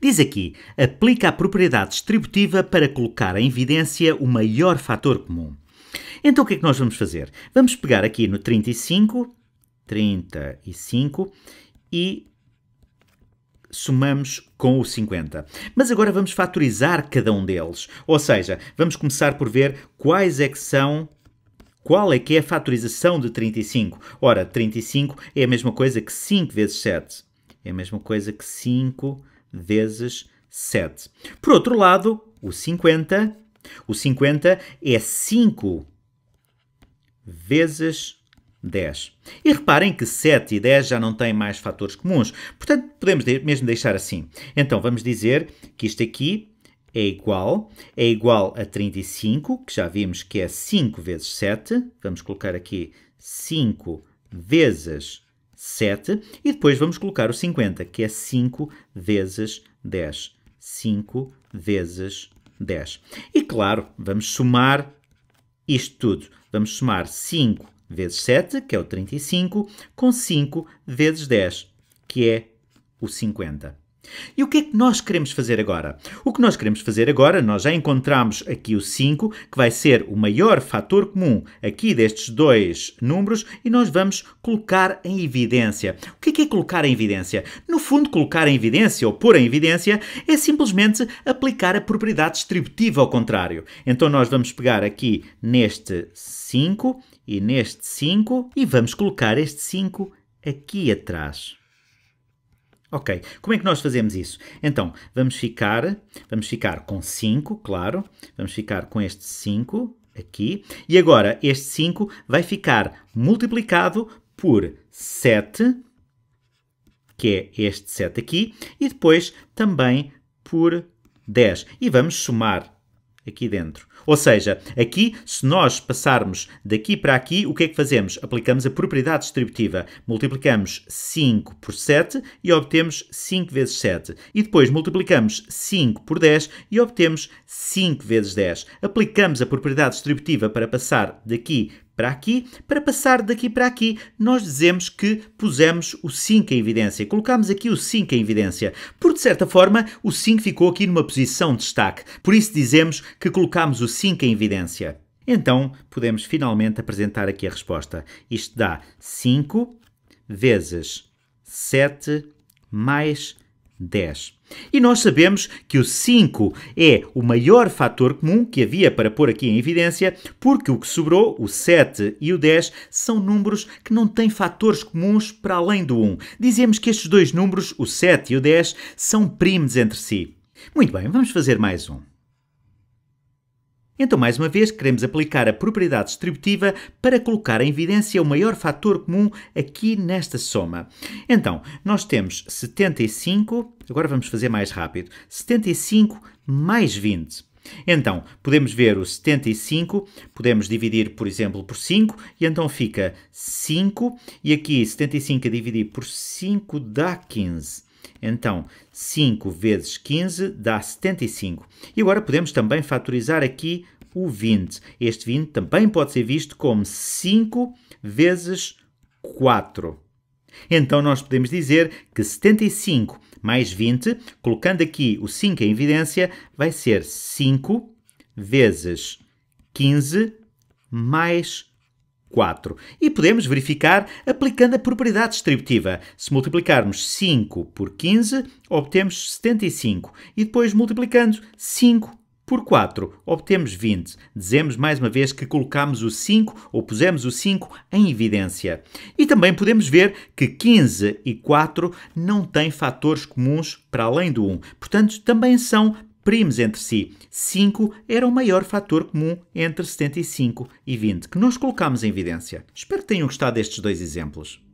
Diz aqui: aplica a propriedade distributiva para colocar em evidência o maior fator comum. Então o que é que nós vamos fazer? Vamos pegar aqui no 35, 35 e somamos com o 50. Mas agora vamos fatorizar cada um deles. Ou seja, vamos começar por ver quais é que são qual é que é a fatorização de 35? Ora, 35 é a mesma coisa que 5 vezes 7. É a mesma coisa que 5 vezes 7. Por outro lado, o 50, o 50 é 5 vezes 10. E reparem que 7 e 10 já não têm mais fatores comuns, portanto podemos mesmo deixar assim. Então vamos dizer que isto aqui é igual, é igual a 35, que já vimos que é 5 vezes 7, vamos colocar aqui 5 vezes 7. 7. E depois vamos colocar o 50, que é 5 vezes 10. 5 vezes 10. E claro, vamos somar isto tudo. Vamos somar 5 vezes 7, que é o 35, com 5 vezes 10, que é o 50. E o que é que nós queremos fazer agora? O que nós queremos fazer agora, nós já encontramos aqui o 5, que vai ser o maior fator comum aqui destes dois números, e nós vamos colocar em evidência. O que é, que é colocar em evidência? No fundo, colocar em evidência ou pôr em evidência é simplesmente aplicar a propriedade distributiva ao contrário. Então nós vamos pegar aqui neste 5 e neste 5 e vamos colocar este 5 aqui atrás. Ok, como é que nós fazemos isso? Então, vamos ficar, vamos ficar com 5, claro, vamos ficar com este 5 aqui, e agora este 5 vai ficar multiplicado por 7, que é este 7 aqui, e depois também por 10. E vamos somar aqui dentro. Ou seja, aqui, se nós passarmos daqui para aqui, o que é que fazemos? Aplicamos a propriedade distributiva. Multiplicamos 5 por 7 e obtemos 5 vezes 7. E depois multiplicamos 5 por 10 e obtemos 5 vezes 10. Aplicamos a propriedade distributiva para passar daqui para aqui, para passar daqui para aqui, nós dizemos que pusemos o 5 em evidência. Colocámos aqui o 5 em evidência. Por de certa forma, o 5 ficou aqui numa posição de destaque. Por isso dizemos que colocámos o 5 em evidência. Então, podemos finalmente apresentar aqui a resposta. Isto dá 5 vezes 7 mais 5. 10. E nós sabemos que o 5 é o maior fator comum que havia para pôr aqui em evidência, porque o que sobrou, o 7 e o 10, são números que não têm fatores comuns para além do 1. Dizemos que estes dois números, o 7 e o 10, são primos entre si. Muito bem, vamos fazer mais um. Então, mais uma vez, queremos aplicar a propriedade distributiva para colocar em evidência o maior fator comum aqui nesta soma. Então, nós temos 75, agora vamos fazer mais rápido, 75 mais 20. Então, podemos ver o 75, podemos dividir, por exemplo, por 5, e então fica 5, e aqui 75 a dividir por 5 dá 15. Então, 5 vezes 15 dá 75. E agora podemos também fatorizar aqui o 20. Este 20 também pode ser visto como 5 vezes 4. Então, nós podemos dizer que 75 mais 20, colocando aqui o 5 em evidência, vai ser 5 vezes 15 mais 4. 4. E podemos verificar aplicando a propriedade distributiva. Se multiplicarmos 5 por 15, obtemos 75. E depois multiplicando 5 por 4, obtemos 20. Dizemos mais uma vez que colocamos o 5 ou pusemos o 5 em evidência. E também podemos ver que 15 e 4 não têm fatores comuns para além do 1. Portanto, também são primos entre si. 5 era o maior fator comum entre 75 e 20, que nós colocamos em evidência. Espero que tenham gostado destes dois exemplos.